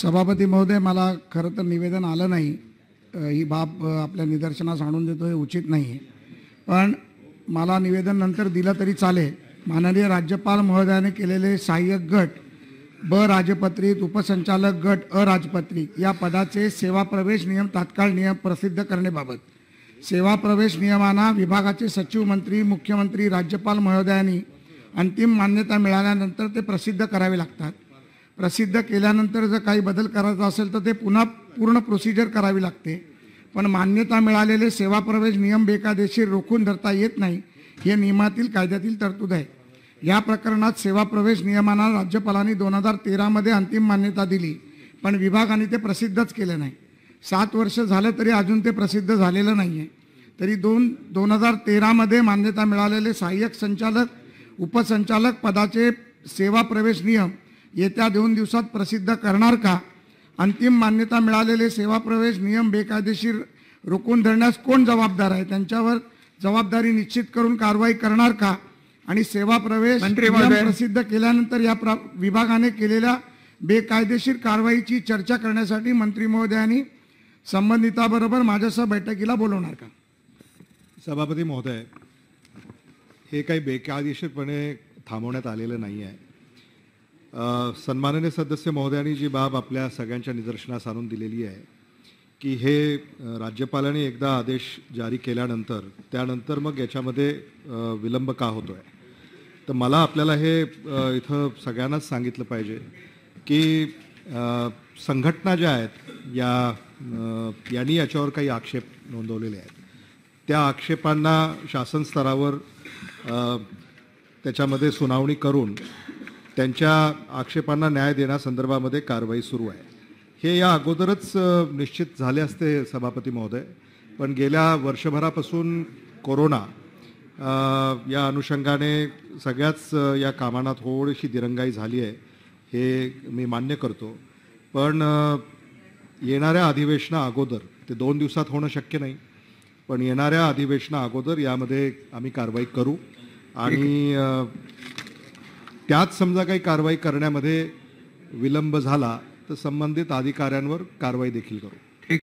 सभापती महोदय मला खरं तर निवेदन आलं नाही ही बाब आपल्या निदर्शनास आणून देतो हे उचित नाही पण मला निवेदन नंतर दिलं तरी चालेल माननीय राज्यपाल महोदयाने केलेले सहाय्यक गट ब राजपत्रित उपसंचालक गट अराजपत्रित या पदाचे सेवा प्रवेश नियम तात्काळ नियम प्रसिद्ध करण्याबाबत सेवा प्रवेश नियमांना विभागाचे सचिव मंत्री मुख्यमंत्री राज्यपाल महोदयांनी अंतिम मान्यता मिळाल्यानंतर ते प्रसिद्ध करावे लागतात प्रसिद्ध केल्यानंतर जर काही बदल करायचा असेल तर ते पुन्हा पूर्ण प्रोसिजर करावी लागते पण मान्यता मिळालेले सेवा प्रवेश नियम बेकायदेशीर रोखून धरता येत नाही हे नियमातील कायद्यातील तरतूद आहे या प्रकरणात सेवा प्रवेश नियमांना राज्यपालांनी दोन हजार तेरामध्ये अंतिम मान्यता दिली पण विभागाने ते प्रसिद्धच केले नाही सात वर्ष झालं तरी अजून ते प्रसिद्ध झालेलं नाही आहे तरी दोन दोन हजार तेरामध्ये मान्यता मिळालेले सहाय्यक संचालक उपसंचालक पदाचे सेवा प्रवेश नियम येत्या दोन दिवसात प्रसिद्ध करणार का अंतिम मान्यता मिळालेले सेवा प्रवेश नियम बेकायदेशीर रोखून धरण्यास कोण जबाबदार आहे त्यांच्यावर जबाबदारी निश्चित करून कारवाई करणार का आणि सेवा प्रवेश प्रसिद्ध केल्यानंतर या विभागाने केलेल्या बेकायदेशीर कारवाईची चर्चा करण्यासाठी मंत्री महोदयांनी संबंधिताबरोबर माझ्यासह बैठकीला बोलवणार का सभापती महोदय हे काही बेकायदेशीरपणे थांबवण्यात आलेलं नाही आहे सन्माननीय सदस्य महोदयांनी जी बाब आपल्या सगळ्यांच्या निदर्शनास आणून दिलेली आहे की हे राज्यपालांनी एकदा आदेश जारी केल्यानंतर त्यानंतर मग याच्यामध्ये विलंब का होतो आहे तर मला आपल्याला हे इथं सगळ्यांनाच सांगितलं पाहिजे की संघटना ज्या आहेत या यांनी याच्यावर काही आक्षेप नोंदवलेले आहेत त्या आक्षेपांना शासन स्तरावर त्याच्यामध्ये सुनावणी करून त्यांच्या आक्षेपांना न्याय देण्यासंदर्भामध्ये कारवाई सुरू आहे हे या अगोदरच निश्चित झाले असते सभापती महोदय पण गेल्या वर्षभरापासून कोरोना या अनुषंगाने सगळ्याच या कामांना थोडीशी दिरंगाई झाली आहे हे मी मान्य करतो पण येणाऱ्या अधिवेशना अगोदर ते दोन दिवसात होणं शक्य नाही पण येणाऱ्या अधिवेशना अगोदर यामध्ये आम्ही कारवाई करू आणि त्यात समजा काही कारवाई करण्यामध्ये विलंब झाला तर संबंधित अधिकाऱ्यांवर कारवाई देखील करू